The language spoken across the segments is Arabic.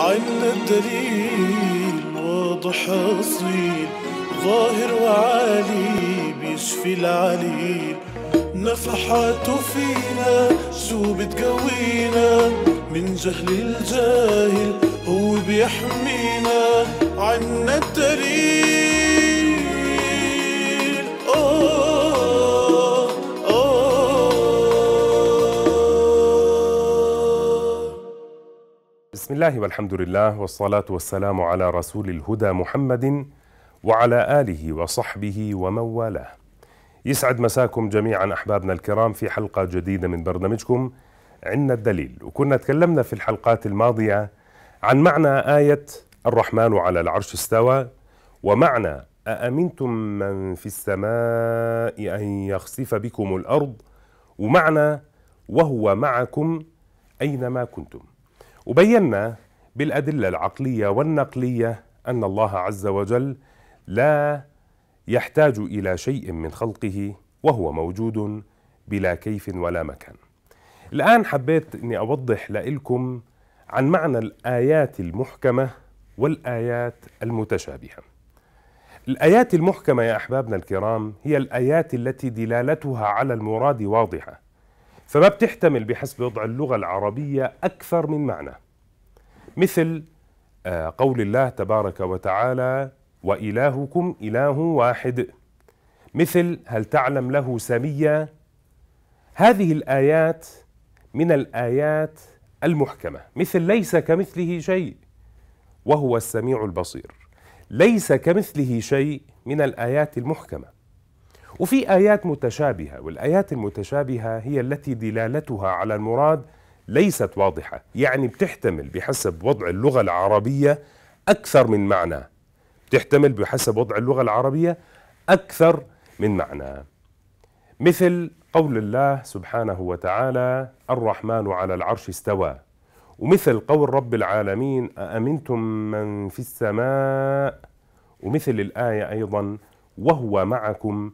عنا الدليل واضح أصيل ظاهر وعالي بيشفي العليل نفحاته فينا شو بتقوينا من جهل الجاهل هو بيحمينا عنا الدليل الله والحمد لله والصلاة والسلام على رسول الهدى محمد وعلى آله وصحبه ومن والاه. يسعد مساكم جميعا أحبابنا الكرام في حلقة جديدة من برنامجكم عنا الدليل وكنا تكلمنا في الحلقات الماضية عن معنى آية الرحمن على العرش استوى ومعنى أأمنتم من في السماء أن يخسف بكم الأرض ومعنى وهو معكم أينما كنتم وبينا بالادله العقليه والنقليه ان الله عز وجل لا يحتاج الى شيء من خلقه وهو موجود بلا كيف ولا مكان. الان حبيت اني اوضح لكم عن معنى الايات المحكمه والايات المتشابهه. الايات المحكمه يا احبابنا الكرام هي الايات التي دلالتها على المراد واضحه فما بتحتمل بحسب وضع اللغة العربية أكثر من معنى مثل آه، قول الله تبارك وتعالى وإلهكم إله واحد مثل هل تعلم له سمية هذه الآيات من الآيات المحكمة مثل ليس كمثله شيء وهو السميع البصير ليس كمثله شيء من الآيات المحكمة وفي آيات متشابهة والآيات المتشابهة هي التي دلالتها على المراد ليست واضحة يعني بتحتمل بحسب وضع اللغة العربية أكثر من معنى بتحتمل بحسب وضع اللغة العربية أكثر من معنى مثل قول الله سبحانه وتعالى الرحمن على العرش استوى ومثل قول رب العالمين أأمنتم من في السماء ومثل الآية أيضا وهو معكم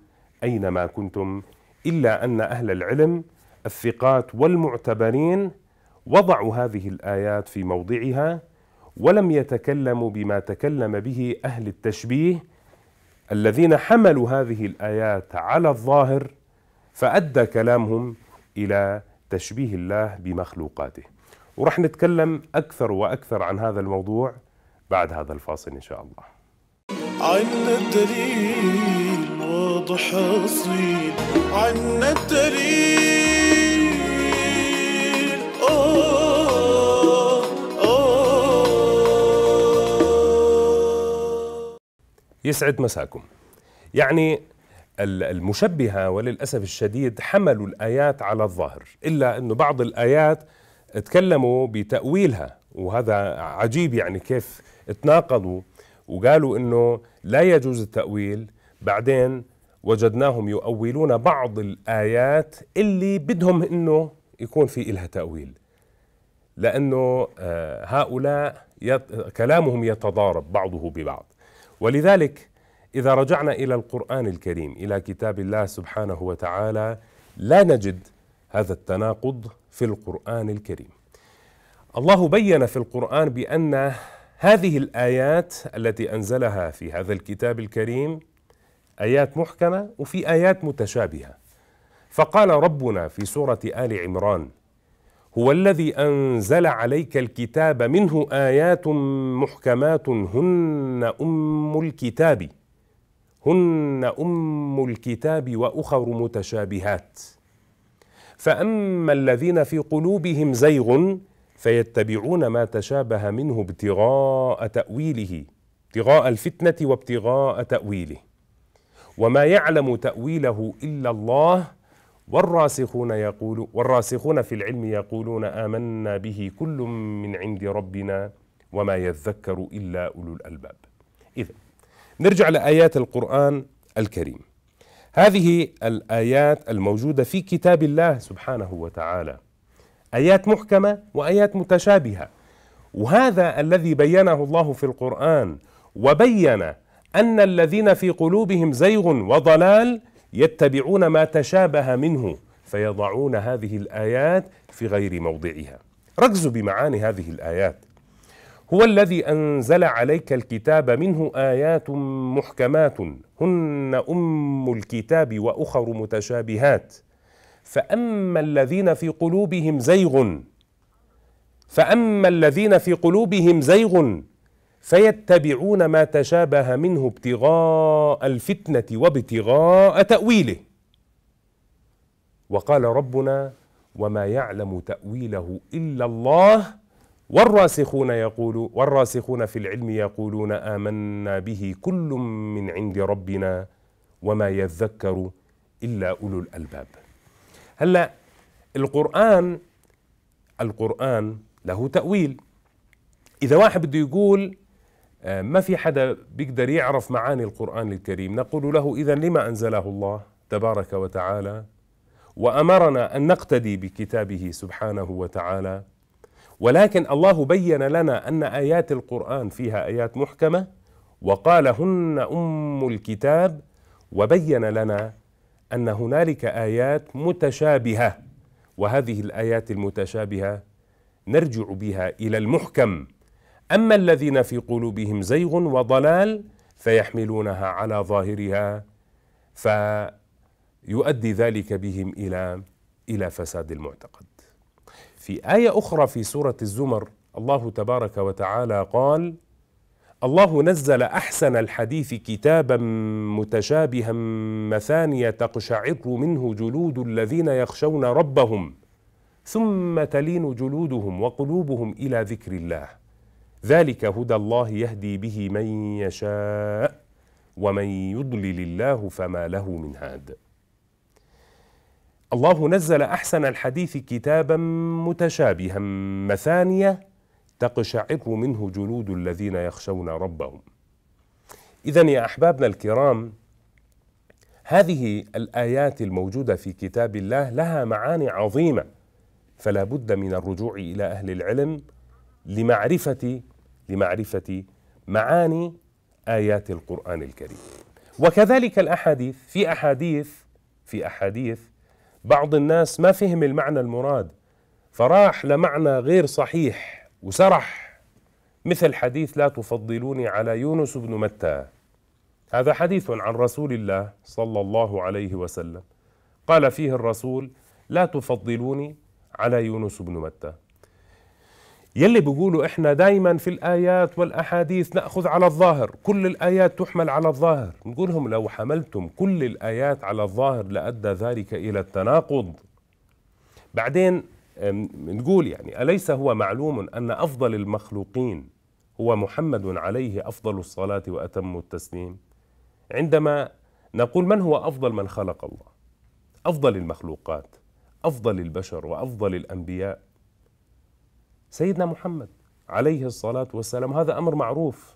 أينما كنتم إلا أن أهل العلم الثقات والمعتبرين وضعوا هذه الآيات في موضعها ولم يتكلموا بما تكلم به أهل التشبيه الذين حملوا هذه الآيات على الظاهر فأدى كلامهم إلى تشبيه الله بمخلوقاته ورح نتكلم أكثر وأكثر عن هذا الموضوع بعد هذا الفاصل إن شاء الله عنا الدليل واضح أصيل عنا الدليل آه آه يسعد مساكم يعني المشبهة وللأسف الشديد حملوا الآيات على الظاهر إلا أنه بعض الآيات تكلموا بتأويلها وهذا عجيب يعني كيف تناقضوا وقالوا انه لا يجوز التاويل بعدين وجدناهم يؤولون بعض الايات اللي بدهم انه يكون في إلها تاويل لانه آه، هؤلاء كلامهم يتضارب بعضه ببعض ولذلك اذا رجعنا الى القران الكريم الى كتاب الله سبحانه وتعالى لا نجد هذا التناقض في القران الكريم الله بين في القران بان هذه الآيات التي أنزلها في هذا الكتاب الكريم آيات محكمة وفي آيات متشابهة فقال ربنا في سورة آل عمران هو الذي أنزل عليك الكتاب منه آيات محكمات هن أم الكتاب هن أم الكتاب وأخر متشابهات فأما الذين في قلوبهم زيغ فيتبعون ما تشابه منه ابتغاء تأويله ابتغاء الفتنة وابتغاء تأويله وما يعلم تأويله إلا الله والراسخون يقول والراسخون في العلم يقولون آمنا به كل من عند ربنا وما يذكر إلا أولو الألباب إذا نرجع لآيات القرآن الكريم هذه الآيات الموجودة في كتاب الله سبحانه وتعالى ايات محكمه وايات متشابهه وهذا الذي بينه الله في القران وبين ان الذين في قلوبهم زيغ وضلال يتبعون ما تشابه منه فيضعون هذه الايات في غير موضعها ركزوا بمعاني هذه الايات هو الذي انزل عليك الكتاب منه ايات محكمات هن ام الكتاب واخر متشابهات فأما الذين في قلوبهم زيغ فأما الذين في قلوبهم زيغ فيتبعون ما تشابه منه ابتغاء الفتنة وابتغاء تأويله وقال ربنا وما يعلم تأويله إلا الله والراسخون يقول والراسخون في العلم يقولون آمنا به كل من عند ربنا وما يذكر إلا أولو الألباب هلا القرآن القرآن له تأويل إذا واحد بده يقول آه، ما في حدا بيقدر يعرف معاني القرآن الكريم نقول له إذا لما أنزله الله تبارك وتعالى وأمرنا أن نقتدي بكتابه سبحانه وتعالى ولكن الله بين لنا أن آيات القرآن فيها آيات محكمة وقال هن أم الكتاب وبين لنا ان هنالك ايات متشابهه وهذه الايات المتشابهه نرجع بها الى المحكم اما الذين في قلوبهم زيغ وضلال فيحملونها على ظاهرها فيؤدي ذلك بهم الى الى فساد المعتقد. في ايه اخرى في سوره الزمر الله تبارك وتعالى قال: الله نزل احسن الحديث كتابا متشابها مثانية تقشعر منه جلود الذين يخشون ربهم ثم تلين جلودهم وقلوبهم الى ذكر الله ذلك هدى الله يهدي به من يشاء ومن يضلل الله فما له من هاد الله نزل احسن الحديث كتابا متشابها مثانيه تقشعر منه جلود الذين يخشون ربهم اذا يا احبابنا الكرام هذه الايات الموجوده في كتاب الله لها معاني عظيمه فلا بد من الرجوع الى اهل العلم لمعرفه لمعرفه معاني ايات القران الكريم وكذلك الاحاديث في احاديث في احاديث بعض الناس ما فهم المعنى المراد فراح لمعنى غير صحيح وسرح مثل حديث لا تفضلوني على يونس بن متى هذا حديث عن رسول الله صلى الله عليه وسلم قال فيه الرسول لا تفضلوني على يونس بن متى يلي بيقولوا احنا دايما في الايات والاحاديث ناخذ على الظاهر كل الايات تحمل على الظاهر نقولهم لو حملتم كل الايات على الظاهر لادى ذلك الى التناقض بعدين نقول يعني أليس هو معلوم أن أفضل المخلوقين هو محمد عليه أفضل الصلاة وأتم التسليم عندما نقول من هو أفضل من خلق الله أفضل المخلوقات أفضل البشر وأفضل الأنبياء سيدنا محمد عليه الصلاة والسلام هذا أمر معروف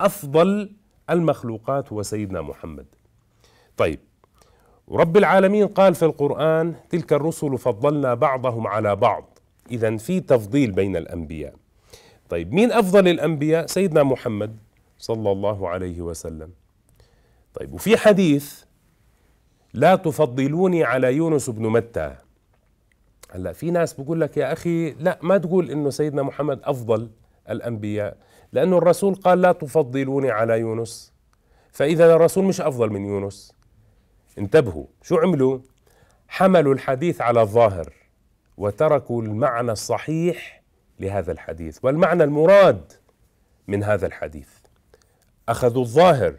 أفضل المخلوقات هو سيدنا محمد طيب ورب العالمين قال في القرآن تلك الرسل فضلنا بعضهم على بعض إذا في تفضيل بين الأنبياء طيب مين أفضل الأنبياء سيدنا محمد صلى الله عليه وسلم طيب وفي حديث لا تفضلوني على يونس بن متى هلا في ناس بقول لك يا اخي لا ما تقول انه سيدنا محمد افضل الانبياء لانه الرسول قال لا تفضلوني على يونس فاذا الرسول مش افضل من يونس انتبهوا شو عملوا حملوا الحديث على الظاهر وتركوا المعنى الصحيح لهذا الحديث والمعنى المراد من هذا الحديث اخذوا الظاهر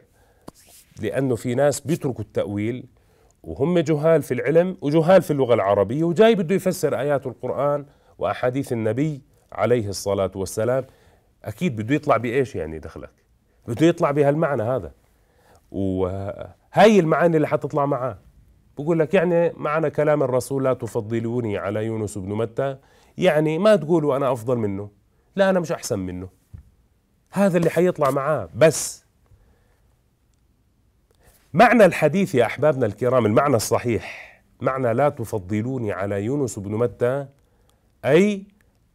لانه في ناس بيتركوا التاويل وهم جهال في العلم وجهال في اللغه العربيه وجاي بده يفسر ايات القران واحاديث النبي عليه الصلاه والسلام اكيد بده يطلع بايش يعني دخلك بده يطلع بهالمعنى هذا وهي المعاني اللي حتطلع معاه بقول لك يعني معنى كلام الرسول لا تفضلوني على يونس بن متى يعني ما تقولوا أنا أفضل منه لا أنا مش أحسن منه هذا اللي حيطلع معاه بس معنى الحديث يا أحبابنا الكرام المعنى الصحيح معنى لا تفضلوني على يونس بن متى أي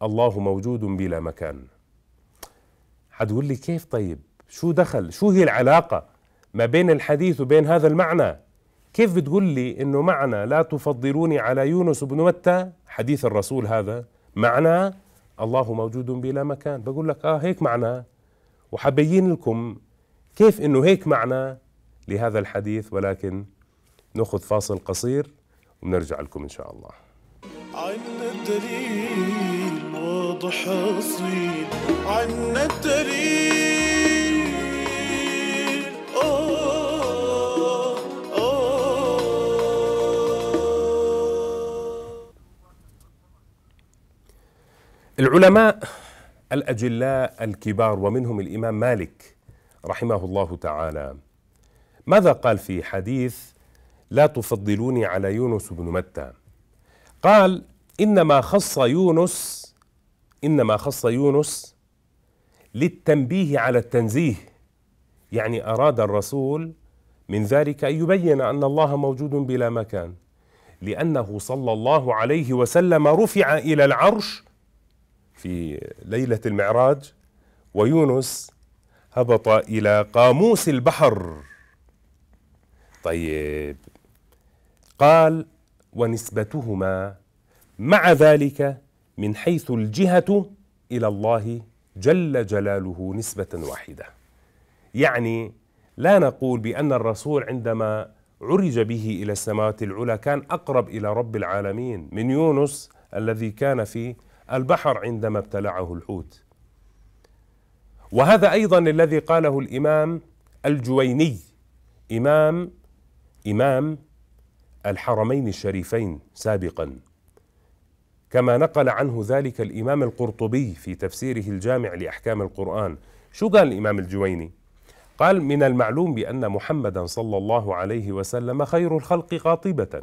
الله موجود بلا مكان حتقول لي كيف طيب شو دخل شو هي العلاقة ما بين الحديث وبين هذا المعنى كيف بتقول لي انه معنى لا تفضلوني على يونس بن متى حديث الرسول هذا معنى الله موجود بلا مكان بقول لك اه هيك معنى وحبين لكم كيف انه هيك معنى لهذا الحديث ولكن ناخذ فاصل قصير ونرجع لكم ان شاء الله عنا الدليل واضح اصيل عنا الدليل العلماء الاجلاء الكبار ومنهم الامام مالك رحمه الله تعالى ماذا قال في حديث لا تفضلوني على يونس بن متى قال انما خص يونس انما خص يونس للتنبيه على التنزيه يعني اراد الرسول من ذلك ان يبين ان الله موجود بلا مكان لانه صلى الله عليه وسلم رفع الى العرش في ليلة المعراج ويونس هبط إلى قاموس البحر طيب قال ونسبتهما مع ذلك من حيث الجهة إلى الله جل جلاله نسبة واحدة يعني لا نقول بأن الرسول عندما عرج به إلى السماوات العلى كان أقرب إلى رب العالمين من يونس الذي كان في البحر عندما ابتلعه الحوت وهذا ايضا الذي قاله الامام الجويني امام امام الحرمين الشريفين سابقا كما نقل عنه ذلك الامام القرطبي في تفسيره الجامع لاحكام القران شو قال الامام الجويني قال من المعلوم بان محمدا صلى الله عليه وسلم خير الخلق قاطبه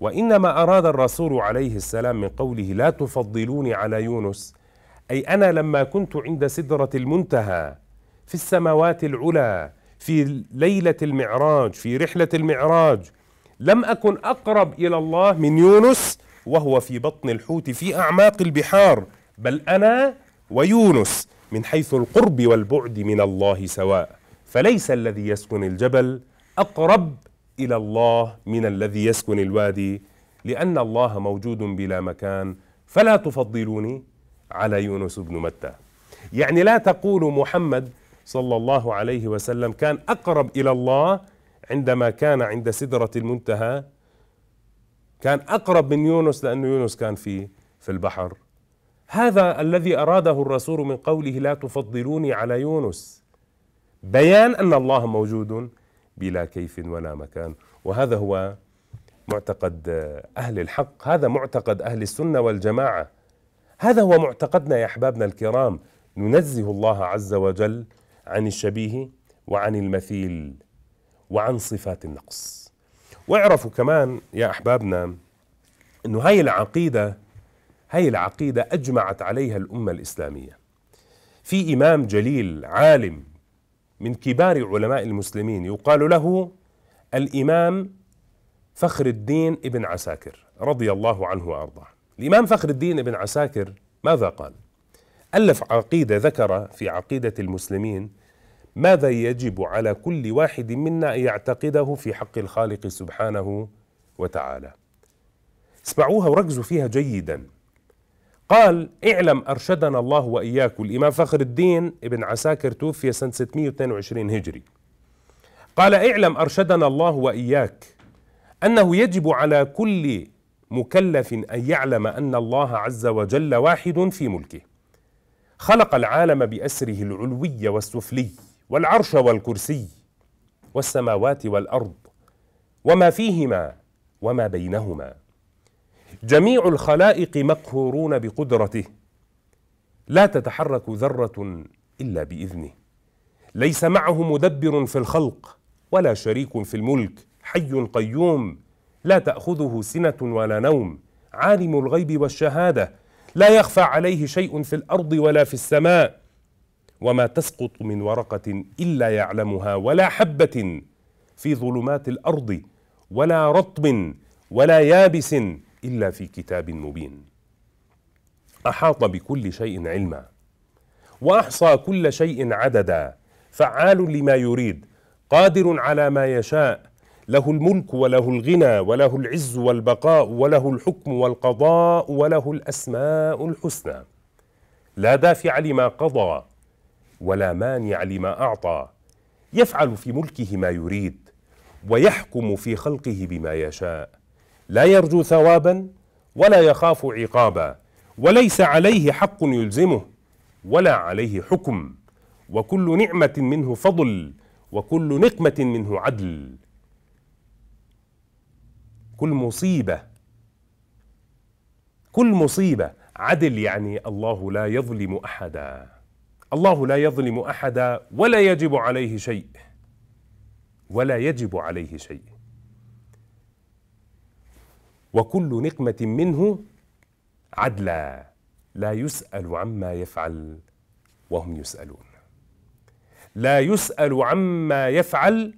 وانما اراد الرسول عليه السلام من قوله لا تفضلوني على يونس اي انا لما كنت عند سدره المنتهى في السماوات العلى في ليله المعراج في رحله المعراج لم اكن اقرب الى الله من يونس وهو في بطن الحوت في اعماق البحار بل انا ويونس من حيث القرب والبعد من الله سواء فليس الذي يسكن الجبل اقرب إلى الله من الذي يسكن الوادي لأن الله موجود بلا مكان فلا تفضلوني على يونس بن متى يعني لا تقول محمد صلى الله عليه وسلم كان أقرب إلى الله عندما كان عند سدرة المنتهى كان أقرب من يونس لأن يونس كان في في البحر هذا الذي أراده الرسول من قوله لا تفضلوني على يونس بيان أن الله موجود بلا كيف ولا مكان وهذا هو معتقد أهل الحق هذا معتقد أهل السنة والجماعة هذا هو معتقدنا يا أحبابنا الكرام ننزه الله عز وجل عن الشبيه وعن المثيل وعن صفات النقص واعرفوا كمان يا أحبابنا أنه هاي العقيدة هاي العقيدة أجمعت عليها الأمة الإسلامية في إمام جليل عالم من كبار علماء المسلمين يقال له الإمام فخر الدين ابن عساكر رضي الله عنه وأرضاه الإمام فخر الدين ابن عساكر ماذا قال؟ ألف عقيدة ذكر في عقيدة المسلمين ماذا يجب على كل واحد منا أن يعتقده في حق الخالق سبحانه وتعالى اسمعوها وركزوا فيها جيداً قال اعلم أرشدنا الله وإياك الإمام فخر الدين ابن عساكر توفي سنة 622 هجري قال اعلم أرشدنا الله وإياك أنه يجب على كل مكلف أن يعلم أن الله عز وجل واحد في ملكه خلق العالم بأسره العلوي والسفلي والعرش والكرسي والسماوات والأرض وما فيهما وما بينهما جميع الخلائق مقهورون بقدرته لا تتحرك ذره الا باذنه ليس معه مدبر في الخلق ولا شريك في الملك حي قيوم لا تاخذه سنه ولا نوم عالم الغيب والشهاده لا يخفى عليه شيء في الارض ولا في السماء وما تسقط من ورقه الا يعلمها ولا حبه في ظلمات الارض ولا رطب ولا يابس الا في كتاب مبين احاط بكل شيء علما واحصى كل شيء عددا فعال لما يريد قادر على ما يشاء له الملك وله الغنى وله العز والبقاء وله الحكم والقضاء وله الاسماء الحسنى لا دافع لما قضى ولا مانع لما اعطى يفعل في ملكه ما يريد ويحكم في خلقه بما يشاء لا يرجو ثوابا ولا يخاف عقابا وليس عليه حق يلزمه ولا عليه حكم وكل نعمه منه فضل وكل نقمه منه عدل كل مصيبه كل مصيبه عدل يعني الله لا يظلم احدا الله لا يظلم احدا ولا يجب عليه شيء ولا يجب عليه شيء وكل نقمة منه عدلا لا يسأل عما يفعل وهم يسألون لا يسأل عما يفعل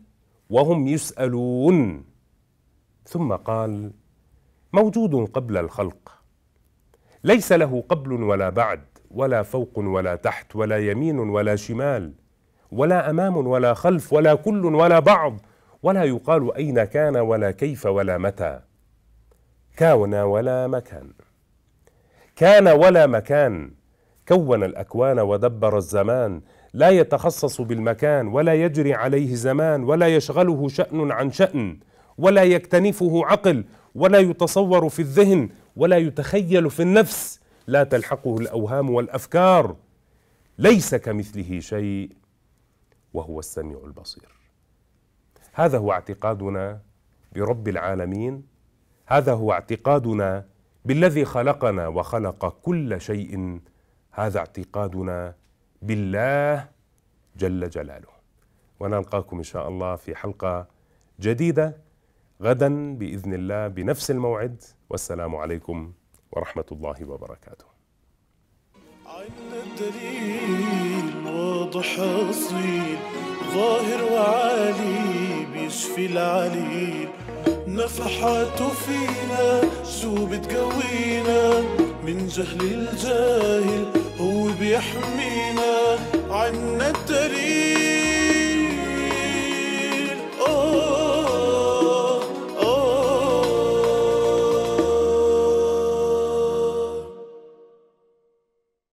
وهم يسألون ثم قال موجود قبل الخلق ليس له قبل ولا بعد ولا فوق ولا تحت ولا يمين ولا شمال ولا امام ولا خلف ولا كل ولا بعض ولا يقال اين كان ولا كيف ولا متى كون ولا مكان كان ولا مكان كون الاكوان ودبر الزمان لا يتخصص بالمكان ولا يجري عليه زمان ولا يشغله شان عن شان ولا يكتنفه عقل ولا يتصور في الذهن ولا يتخيل في النفس لا تلحقه الاوهام والافكار ليس كمثله شيء وهو السميع البصير هذا هو اعتقادنا برب العالمين هذا هو اعتقادنا بالذي خلقنا وخلق كل شيء هذا اعتقادنا بالله جل جلاله ونلقاكم ان شاء الله في حلقه جديده غدا باذن الله بنفس الموعد والسلام عليكم ورحمه الله وبركاته عين الدليل واضح اصيل ظاهر وعالي بيشفي العليل نفحاته فينا شو بتقوينا من جهل الجاهل هو بيحمينا عنا التاريخ